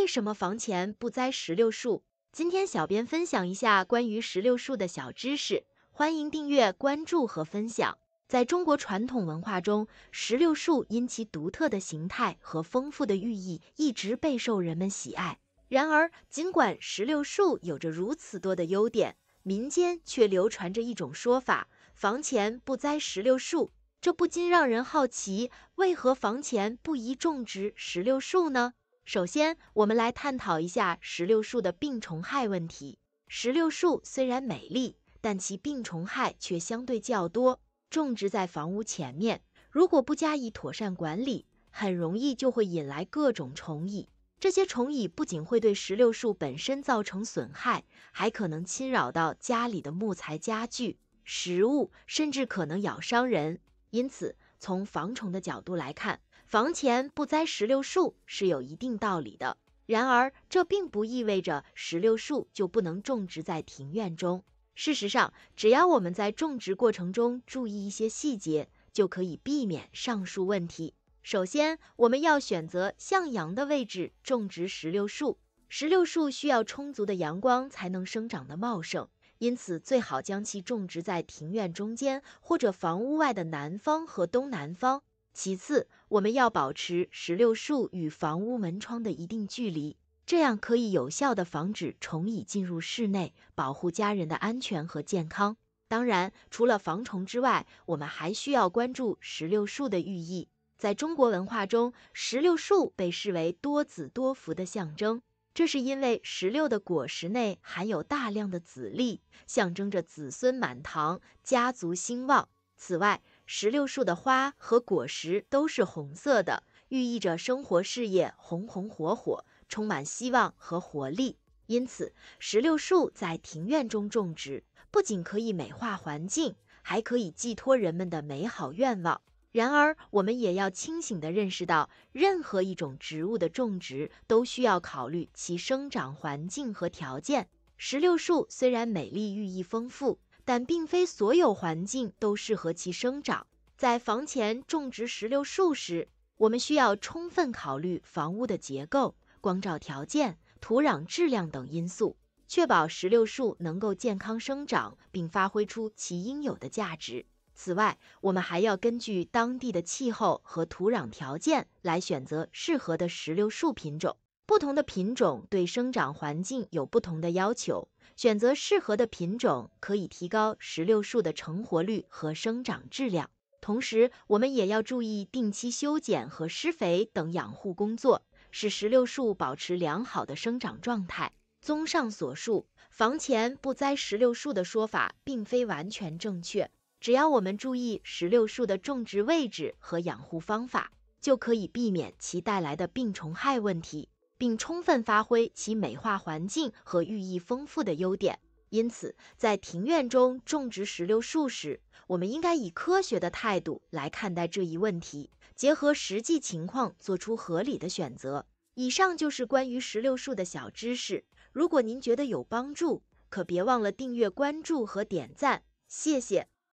为什么房前不栽石榴树？今天小编分享一下关于石榴树的小知识，欢迎订阅、关注和分享。在中国传统文化中，石榴树因其独特的形态和丰富的寓意，一直备受人们喜爱。然而，尽管石榴树有着如此多的优点，民间却流传着一种说法：房前不栽石榴树。这不禁让人好奇，为何房前不宜种植石榴树呢？首先，我们来探讨一下石榴树的病虫害问题。石榴树虽然美丽，但其病虫害却相对较多。种植在房屋前面，如果不加以妥善管理，很容易就会引来各种虫蚁。这些虫蚁不仅会对石榴树本身造成损害，还可能侵扰到家里的木材、家具、食物，甚至可能咬伤人。因此，从防虫的角度来看，房前不栽石榴树是有一定道理的，然而这并不意味着石榴树就不能种植在庭院中。事实上，只要我们在种植过程中注意一些细节，就可以避免上述问题。首先，我们要选择向阳的位置种植石榴树。石榴树需要充足的阳光才能生长得茂盛，因此最好将其种植在庭院中间或者房屋外的南方和东南方。其次，我们要保持石榴树与房屋门窗的一定距离，这样可以有效的防止虫蚁进入室内，保护家人的安全和健康。当然，除了防虫之外，我们还需要关注石榴树的寓意。在中国文化中，石榴树被视为多子多福的象征，这是因为石榴的果实内含有大量的籽粒，象征着子孙满堂、家族兴旺。此外，石榴树的花和果实都是红色的，寓意着生活事业红红火火，充满希望和活力。因此，石榴树在庭院中种植，不仅可以美化环境，还可以寄托人们的美好愿望。然而，我们也要清醒地认识到，任何一种植物的种植都需要考虑其生长环境和条件。石榴树虽然美丽，寓意丰富。但并非所有环境都适合其生长。在房前种植石榴树时，我们需要充分考虑房屋的结构、光照条件、土壤质量等因素，确保石榴树能够健康生长并发挥出其应有的价值。此外，我们还要根据当地的气候和土壤条件来选择适合的石榴树品种。不同的品种对生长环境有不同的要求。选择适合的品种可以提高石榴树的成活率和生长质量，同时我们也要注意定期修剪和施肥等养护工作，使石榴树保持良好的生长状态。综上所述，房前不栽石榴树的说法并非完全正确，只要我们注意石榴树的种植位置和养护方法，就可以避免其带来的病虫害问题。并充分发挥其美化环境和寓意丰富的优点，因此，在庭院中种植石榴树时，我们应该以科学的态度来看待这一问题，结合实际情况做出合理的选择。以上就是关于石榴树的小知识。如果您觉得有帮助，可别忘了订阅、关注和点赞，谢谢。